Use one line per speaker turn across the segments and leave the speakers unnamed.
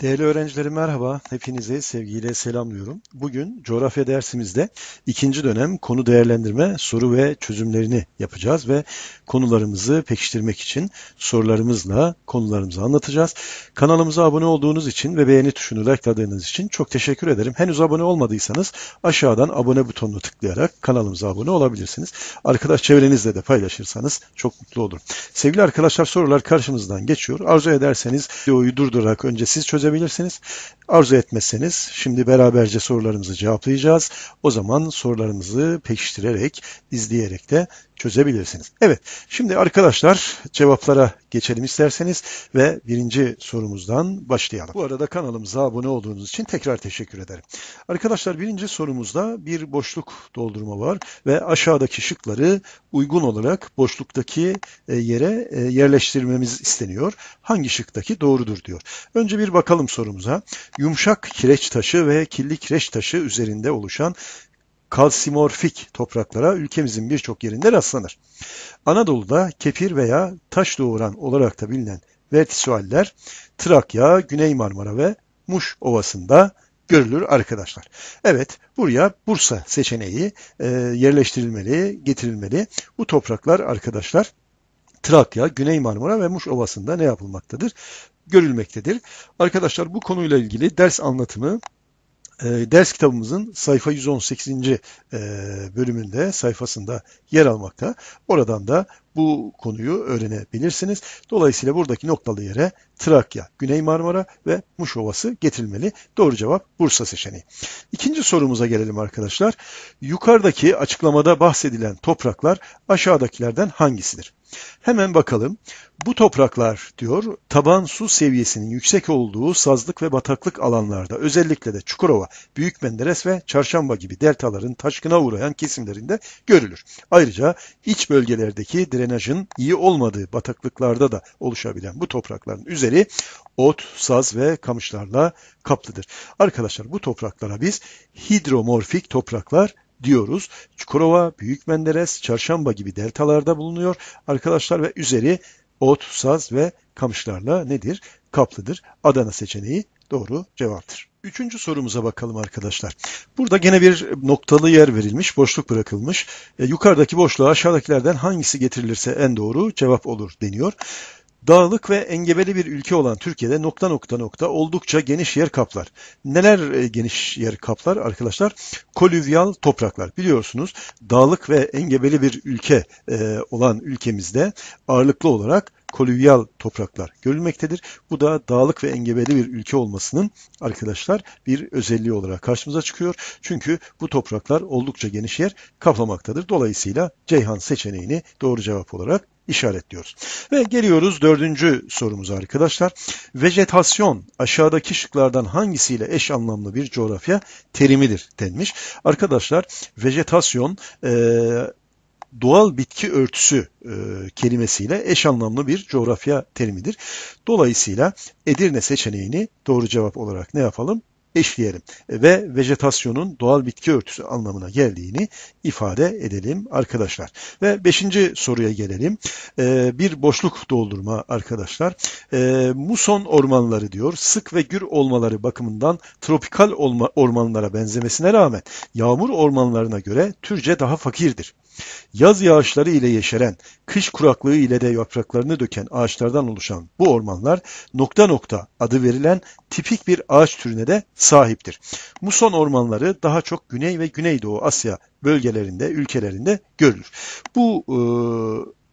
Değerli öğrencilerim merhaba. Hepinize sevgiyle selamlıyorum. Bugün coğrafya dersimizde ikinci dönem konu değerlendirme soru ve çözümlerini yapacağız ve konularımızı pekiştirmek için sorularımızla konularımızı anlatacağız. Kanalımıza abone olduğunuz için ve beğeni tuşunu likeladığınız için çok teşekkür ederim. Henüz abone olmadıysanız aşağıdan abone butonuna tıklayarak kanalımıza abone olabilirsiniz. Arkadaş çevrenizle de paylaşırsanız çok mutlu olurum. Sevgili arkadaşlar sorular karşımızdan geçiyor. Arzu ederseniz videoyu durdurarak önce siz çözebilirsiniz çözebilirsiniz. Arzu etmezseniz şimdi beraberce sorularımızı cevaplayacağız. O zaman sorularımızı pekiştirerek, izleyerek de çözebilirsiniz. Evet, şimdi arkadaşlar cevaplara geçelim isterseniz ve birinci sorumuzdan başlayalım. Bu arada kanalımıza abone olduğunuz için tekrar teşekkür ederim. Arkadaşlar birinci sorumuzda bir boşluk doldurma var ve aşağıdaki şıkları uygun olarak boşluktaki e, yere e, yerleştirmemiz isteniyor. Hangi şıktaki doğrudur diyor. Önce bir bakalım sorumuza. Yumuşak kireç taşı ve kirli kireç taşı üzerinde oluşan kalsimorfik topraklara ülkemizin birçok yerinde rastlanır. Anadolu'da kepir veya taş doğuran olarak da bilinen vertisualler Trakya, Güney Marmara ve Muş Ovası'nda görülür arkadaşlar. Evet buraya Bursa seçeneği e, yerleştirilmeli, getirilmeli. Bu topraklar arkadaşlar Trakya, Güney Marmara ve Muş Ovası'nda ne yapılmaktadır? Görülmektedir. Arkadaşlar bu konuyla ilgili ders anlatımı e, ders kitabımızın sayfa 118. E, bölümünde sayfasında yer almakta. Oradan da bu konuyu öğrenebilirsiniz. Dolayısıyla buradaki noktalı yere Trakya, Güney Marmara ve Muş Ovası getirilmeli. Doğru cevap Bursa seçeneği. İkinci sorumuza gelelim arkadaşlar. Yukarıdaki açıklamada bahsedilen topraklar aşağıdakilerden hangisidir? Hemen bakalım. Bu topraklar diyor taban su seviyesinin yüksek olduğu sazlık ve bataklık alanlarda özellikle de Çukurova, Büyük Menderes ve Çarşamba gibi deltaların taşkına uğrayan kesimlerinde görülür. Ayrıca iç bölgelerdeki drenajın iyi olmadığı bataklıklarda da oluşabilen bu toprakların üzeri ot, saz ve kamışlarla kaplıdır. Arkadaşlar bu topraklara biz hidromorfik topraklar diyoruz. Çukurova, Büyük Menderes, Çarşamba gibi deltalarda bulunuyor arkadaşlar ve üzeri ot, saz ve kamışlarla nedir? Kaplıdır. Adana seçeneği doğru cevaptır. Üçüncü sorumuza bakalım arkadaşlar. Burada gene bir noktalı yer verilmiş, boşluk bırakılmış. E, yukarıdaki boşluğa aşağıdakilerden hangisi getirilirse en doğru cevap olur deniyor. Dağlık ve engebeli bir ülke olan Türkiye'de nokta nokta nokta oldukça geniş yer kaplar. Neler e, geniş yer kaplar arkadaşlar? Kolüvyal topraklar. Biliyorsunuz dağlık ve engebeli bir ülke e, olan ülkemizde ağırlıklı olarak kolüvyal topraklar görülmektedir. Bu da dağlık ve engebeli bir ülke olmasının arkadaşlar bir özelliği olarak karşımıza çıkıyor. Çünkü bu topraklar oldukça geniş yer kaplamaktadır. Dolayısıyla Ceyhan seçeneğini doğru cevap olarak işaretliyoruz. Ve geliyoruz dördüncü sorumuza arkadaşlar. Vejetasyon aşağıdaki şıklardan hangisiyle eş anlamlı bir coğrafya terimidir denmiş. Arkadaşlar vejetasyon e, doğal bitki örtüsü e, kelimesiyle eş anlamlı bir coğrafya terimidir. Dolayısıyla Edirne seçeneğini doğru cevap olarak ne yapalım? eşleyelim ve vejetasyonun doğal bitki örtüsü anlamına geldiğini ifade edelim arkadaşlar. Ve beşinci soruya gelelim. Ee, bir boşluk doldurma arkadaşlar. Ee, muson ormanları diyor sık ve gür olmaları bakımından tropikal ormanlara benzemesine rağmen yağmur ormanlarına göre türce daha fakirdir. Yaz yağışları ile yeşeren, kış kuraklığı ile de yapraklarını döken ağaçlardan oluşan bu ormanlar nokta nokta adı verilen tipik bir ağaç türüne de sahiptir. Muson ormanları daha çok Güney ve Güneydoğu Asya bölgelerinde, ülkelerinde görülür. Bu e,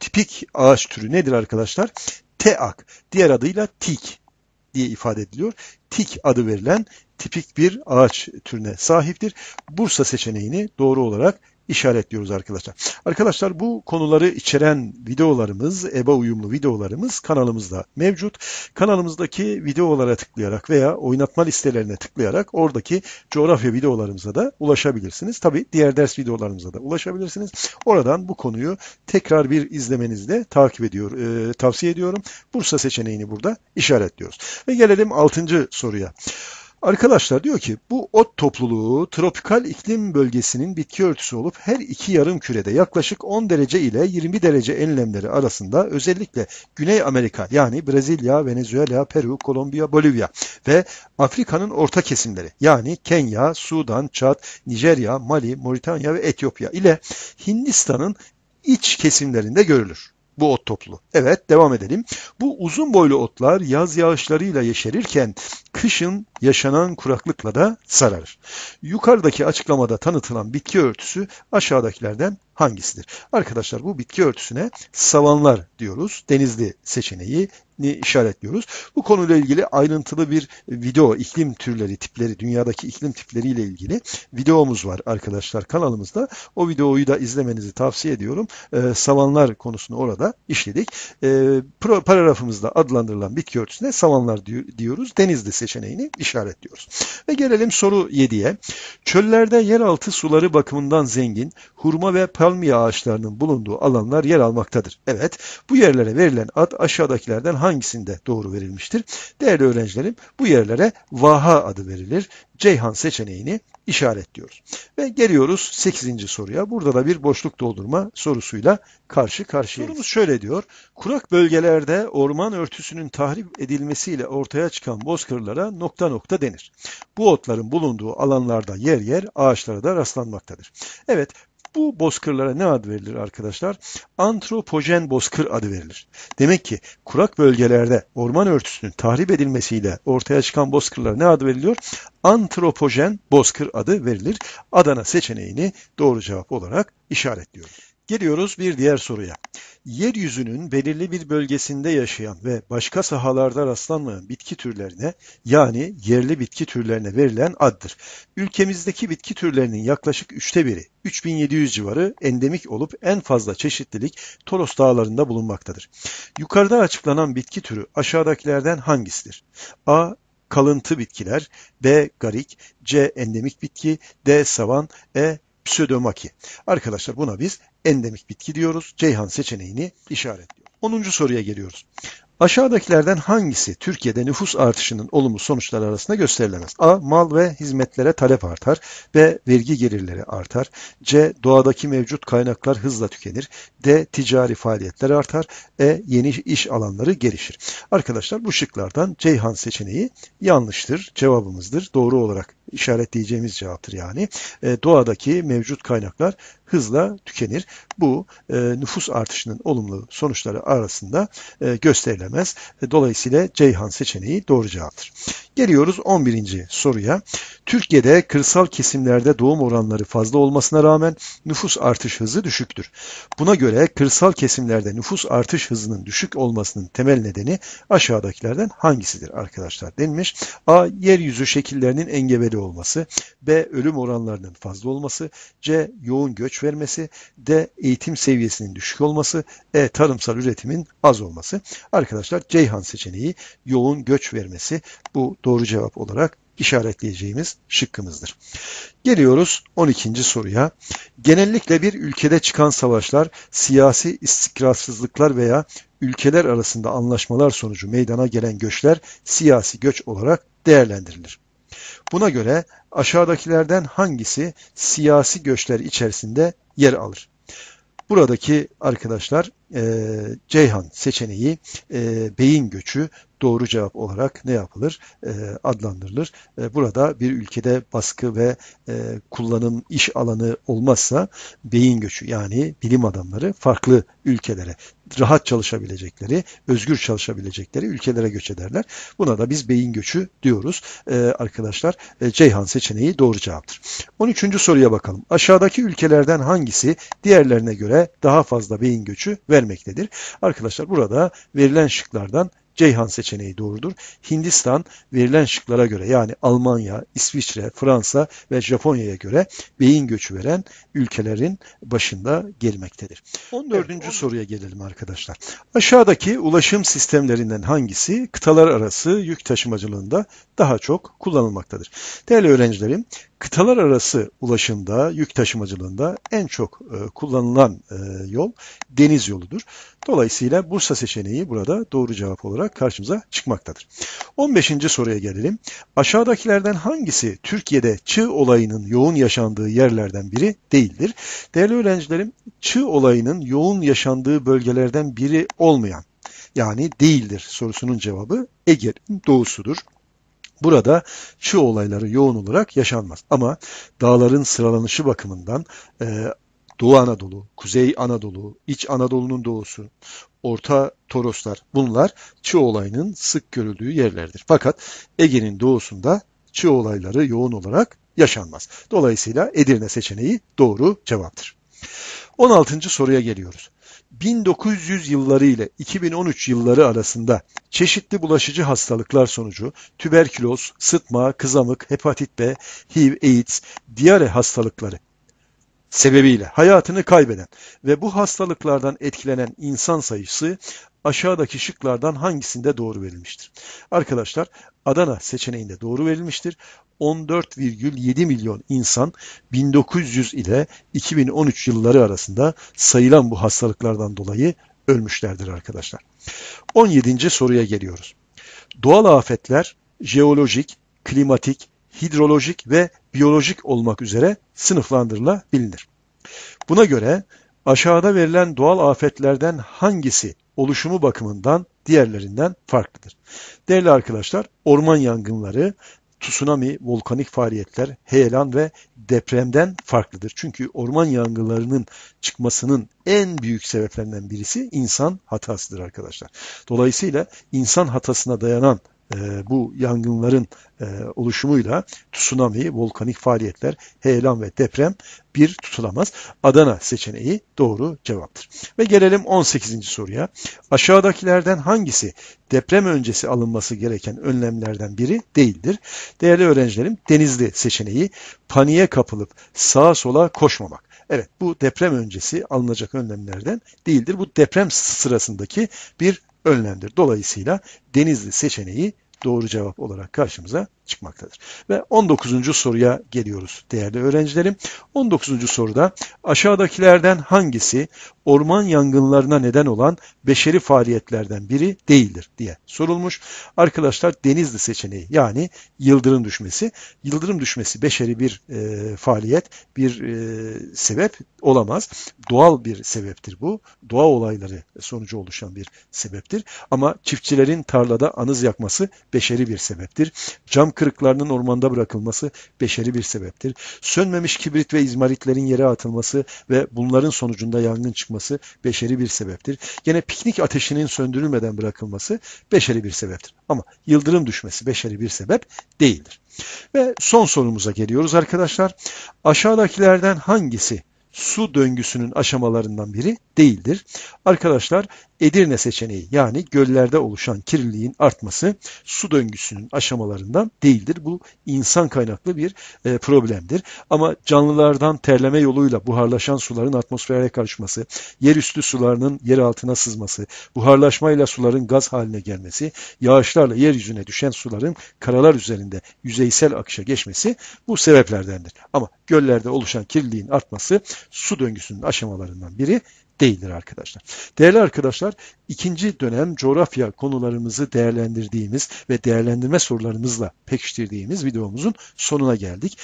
tipik ağaç türü nedir arkadaşlar? Teak, diğer adıyla tik diye ifade ediliyor. Tik adı verilen tipik bir ağaç türüne sahiptir. Bursa seçeneğini doğru olarak işaretliyoruz arkadaşlar. Arkadaşlar bu konuları içeren videolarımız, EBA uyumlu videolarımız kanalımızda mevcut. Kanalımızdaki videolara tıklayarak veya oynatma listelerine tıklayarak oradaki coğrafya videolarımıza da ulaşabilirsiniz. Tabi diğer ders videolarımıza da ulaşabilirsiniz. Oradan bu konuyu tekrar bir izlemenizde takip ediyor, e, tavsiye ediyorum. Bursa seçeneğini burada işaretliyoruz. Ve gelelim 6. soruya. Arkadaşlar diyor ki bu ot topluluğu tropikal iklim bölgesinin bitki örtüsü olup her iki yarım kürede yaklaşık 10 derece ile 20 derece enlemleri arasında özellikle Güney Amerika yani Brezilya, Venezuela, Peru, Kolombiya, Bolivya ve Afrika'nın orta kesimleri yani Kenya, Sudan, Çad, Nijerya, Mali, Moritanya ve Etiyopya ile Hindistan'ın iç kesimlerinde görülür bu ot toplu. Evet devam edelim. Bu uzun boylu otlar yaz yağışlarıyla yeşerirken kışın yaşanan kuraklıkla da sararır. Yukarıdaki açıklamada tanıtılan bitki örtüsü aşağıdakilerden hangisidir? Arkadaşlar bu bitki örtüsüne savanlar diyoruz. Denizli seçeneği işaretliyoruz. Bu konuyla ilgili ayrıntılı bir video iklim türleri tipleri dünyadaki iklim tipleriyle ilgili videomuz var arkadaşlar kanalımızda. O videoyu da izlemenizi tavsiye ediyorum. E, savanlar konusunu orada işledik. E, paragrafımızda adlandırılan bitki örtüsüne savanlar diyoruz. Denizli seçeneğini işaretliyoruz. Ve gelelim soru 7'ye. Çöllerde yeraltı suları bakımından zengin hurma ve pal palmiye ağaçlarının bulunduğu alanlar yer almaktadır. Evet, bu yerlere verilen ad aşağıdakilerden hangisinde doğru verilmiştir? Değerli öğrencilerim, bu yerlere vaha adı verilir. Ceyhan seçeneğini işaretliyoruz. Ve geliyoruz 8. soruya. Burada da bir boşluk doldurma sorusuyla karşı karşıyayız. Sorumuz şöyle diyor. Kurak bölgelerde orman örtüsünün tahrip edilmesiyle ortaya çıkan bozkırlara nokta nokta denir. Bu otların bulunduğu alanlarda yer yer ağaçlara da rastlanmaktadır. Evet, bu bozkırlara ne ad verilir arkadaşlar? Antropojen bozkır adı verilir. Demek ki kurak bölgelerde orman örtüsünün tahrip edilmesiyle ortaya çıkan bozkırlara ne ad veriliyor? Antropojen bozkır adı verilir. Adana seçeneğini doğru cevap olarak işaretliyoruz. Geliyoruz bir diğer soruya. Yeryüzünün belirli bir bölgesinde yaşayan ve başka sahalarda rastlanmayan bitki türlerine yani yerli bitki türlerine verilen addır. Ülkemizdeki bitki türlerinin yaklaşık üçte biri 3700 civarı endemik olup en fazla çeşitlilik Toros dağlarında bulunmaktadır. Yukarıda açıklanan bitki türü aşağıdakilerden hangisidir? A. Kalıntı bitkiler B. Garik C. Endemik bitki D. Savan E pseudomaki. Arkadaşlar buna biz endemik bitki diyoruz. Ceyhan seçeneğini işaretliyor. 10. soruya geliyoruz. Aşağıdakilerden hangisi Türkiye'de nüfus artışının olumlu sonuçları arasında gösterilemez? A. Mal ve hizmetlere talep artar. B. Vergi gelirleri artar. C. Doğadaki mevcut kaynaklar hızla tükenir. D. Ticari faaliyetler artar. E. Yeni iş alanları gelişir. Arkadaşlar bu şıklardan Ceyhan seçeneği yanlıştır, cevabımızdır. Doğru olarak işaretleyeceğimiz cevaptır yani. E, doğadaki mevcut kaynaklar hızla tükenir. Bu e, nüfus artışının olumlu sonuçları arasında e, gösterilemez. E, dolayısıyla Ceyhan seçeneği doğru cevaptır. Geliyoruz 11. soruya. Türkiye'de kırsal kesimlerde doğum oranları fazla olmasına rağmen nüfus artış hızı düşüktür. Buna göre kırsal kesimlerde nüfus artış hızının düşük olmasının temel nedeni aşağıdakilerden hangisidir arkadaşlar denilmiş. A. Yeryüzü şekillerinin engebeli yükseliyor olması, B. Ölüm oranlarının fazla olması, C. Yoğun göç vermesi, D. Eğitim seviyesinin düşük olması, E. Tarımsal üretimin az olması. Arkadaşlar Ceyhan seçeneği yoğun göç vermesi bu doğru cevap olarak işaretleyeceğimiz şıkkımızdır. Geliyoruz 12. soruya. Genellikle bir ülkede çıkan savaşlar siyasi istikrarsızlıklar veya ülkeler arasında anlaşmalar sonucu meydana gelen göçler siyasi göç olarak değerlendirilir. Buna göre aşağıdakilerden hangisi siyasi göçler içerisinde yer alır? Buradaki arkadaşlar e, Ceyhan seçeneği e, beyin göçü doğru cevap olarak ne yapılır? E, adlandırılır. E, burada bir ülkede baskı ve e, kullanım iş alanı olmazsa beyin göçü yani bilim adamları farklı ülkelere rahat çalışabilecekleri, özgür çalışabilecekleri ülkelere göç ederler. Buna da biz beyin göçü diyoruz ee, arkadaşlar. E, Ceyhan seçeneği doğru cevaptır. 13. soruya bakalım. Aşağıdaki ülkelerden hangisi diğerlerine göre daha fazla beyin göçü vermektedir? Arkadaşlar burada verilen şıklardan Ceyhan seçeneği doğrudur. Hindistan verilen şıklara göre yani Almanya, İsviçre, Fransa ve Japonya'ya göre beyin göçü veren ülkelerin başında gelmektedir. 14. Evet, 10... soruya gelelim arkadaşlar. Aşağıdaki ulaşım sistemlerinden hangisi kıtalar arası yük taşımacılığında daha çok kullanılmaktadır? Değerli öğrencilerim, kıtalar arası ulaşımda, yük taşımacılığında en çok e, kullanılan e, yol deniz yoludur. Dolayısıyla Bursa seçeneği burada doğru cevap olarak karşımıza çıkmaktadır. 15. soruya gelelim. Aşağıdakilerden hangisi Türkiye'de çığ olayının yoğun yaşandığı yerlerden biri değildir? Değerli öğrencilerim, çığ olayının yoğun yaşandığı bölgelerden biri olmayan yani değildir sorusunun cevabı Ege'nin doğusudur. Burada çığ olayları yoğun olarak yaşanmaz. Ama dağların sıralanışı bakımından e, Doğu Anadolu, Kuzey Anadolu, İç Anadolu'nun doğusu, Orta Toroslar bunlar çığ olayının sık görüldüğü yerlerdir. Fakat Ege'nin doğusunda çığ olayları yoğun olarak yaşanmaz. Dolayısıyla Edirne seçeneği doğru cevaptır. 16. soruya geliyoruz. 1900 yılları ile 2013 yılları arasında çeşitli bulaşıcı hastalıklar sonucu tüberküloz, sıtma, kızamık, hepatit B, HIV, AIDS, diyare hastalıkları sebebiyle hayatını kaybeden ve bu hastalıklardan etkilenen insan sayısı aşağıdaki şıklardan hangisinde doğru verilmiştir? Arkadaşlar Adana seçeneğinde doğru verilmiştir. 14,7 milyon insan 1900 ile 2013 yılları arasında sayılan bu hastalıklardan dolayı ölmüşlerdir arkadaşlar. 17. soruya geliyoruz. Doğal afetler jeolojik, klimatik, hidrolojik ve biyolojik olmak üzere sınıflandırılabilir. Buna göre aşağıda verilen doğal afetlerden hangisi oluşumu bakımından diğerlerinden farklıdır? Değerli arkadaşlar, orman yangınları, tsunami, volkanik faaliyetler, heyelan ve depremden farklıdır. Çünkü orman yangınlarının çıkmasının en büyük sebeplerinden birisi insan hatasıdır arkadaşlar. Dolayısıyla insan hatasına dayanan ee, bu yangınların e, oluşumuyla tsunami, volkanik faaliyetler, heyelan ve deprem bir tutulamaz. Adana seçeneği doğru cevaptır. Ve gelelim 18. soruya. Aşağıdakilerden hangisi deprem öncesi alınması gereken önlemlerden biri değildir? Değerli öğrencilerim, Denizli seçeneği paniğe kapılıp sağa sola koşmamak. Evet bu deprem öncesi alınacak önlemlerden değildir. Bu deprem sırasındaki bir önlemdir. Dolayısıyla Denizli seçeneği doğru cevap olarak karşımıza çıkmaktadır. Ve 19. soruya geliyoruz değerli öğrencilerim. 19. soruda aşağıdakilerden hangisi orman yangınlarına neden olan beşeri faaliyetlerden biri değildir diye sorulmuş. Arkadaşlar denizli seçeneği yani yıldırım düşmesi. Yıldırım düşmesi beşeri bir e, faaliyet, bir e, sebep olamaz. Doğal bir sebeptir bu. Doğa olayları sonucu oluşan bir sebeptir. Ama çiftçilerin tarlada anız yakması beşeri bir sebeptir. Cam kırıklarının ormanda bırakılması beşeri bir sebeptir. Sönmemiş kibrit ve izmaritlerin yere atılması ve bunların sonucunda yangın çıkması beşeri bir sebeptir. Gene piknik ateşinin söndürülmeden bırakılması beşeri bir sebeptir. Ama yıldırım düşmesi beşeri bir sebep değildir. Ve son sorumuza geliyoruz arkadaşlar. Aşağıdakilerden hangisi su döngüsünün aşamalarından biri değildir. Arkadaşlar Edirne seçeneği yani göllerde oluşan kirliliğin artması su döngüsünün aşamalarından değildir. Bu insan kaynaklı bir e, problemdir. Ama canlılardan terleme yoluyla buharlaşan suların atmosfere karışması, yerüstü sularının yer altına sızması, buharlaşmayla suların gaz haline gelmesi, yağışlarla yeryüzüne düşen suların karalar üzerinde yüzeysel akışa geçmesi bu sebeplerdendir. Ama göllerde oluşan kirliliğin artması su döngüsünün aşamalarından biri değildir arkadaşlar. Değerli arkadaşlar, ikinci dönem coğrafya konularımızı değerlendirdiğimiz ve değerlendirme sorularımızla pekiştirdiğimiz videomuzun sonuna geldik.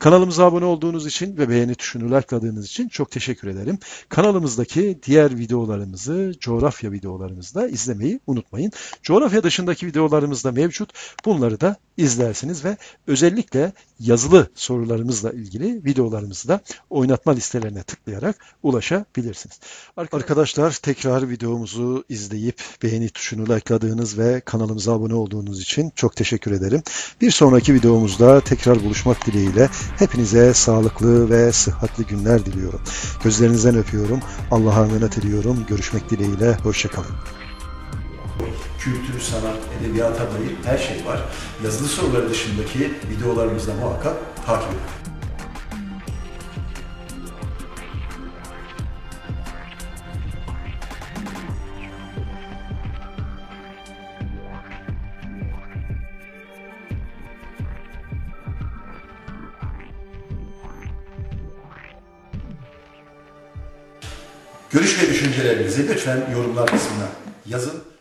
Kanalımıza abone olduğunuz için ve beğeni tuşunu likeladığınız için çok teşekkür ederim. Kanalımızdaki diğer videolarımızı, coğrafya videolarımızı da izlemeyi unutmayın. Coğrafya dışındaki videolarımız da mevcut. Bunları da izlersiniz ve özellikle yazılı sorularımızla ilgili videolarımızı da oynatma listelerine tıklayarak ulaşabilirsiniz. Arkadaşlar tekrar videomuzu izleyip beğeni tuşunu likeladığınız ve kanalımıza abone olduğunuz için çok teşekkür ederim. Bir sonraki videomuzda tekrar buluşmak dileğiyle hepinize sağlıklı ve sıhhatli günler diliyorum. Gözlerinizden öpüyorum. Allah'a emanet ediyorum. Görüşmek dileğiyle. Hoşçakalın kültür, sanat, edebiyata dair her şey var. Yazılı sorular dışındaki videolarımızda muhakkak takip edin. Görüş ve düşüncelerinizi lütfen yorumlar kısmına yazın.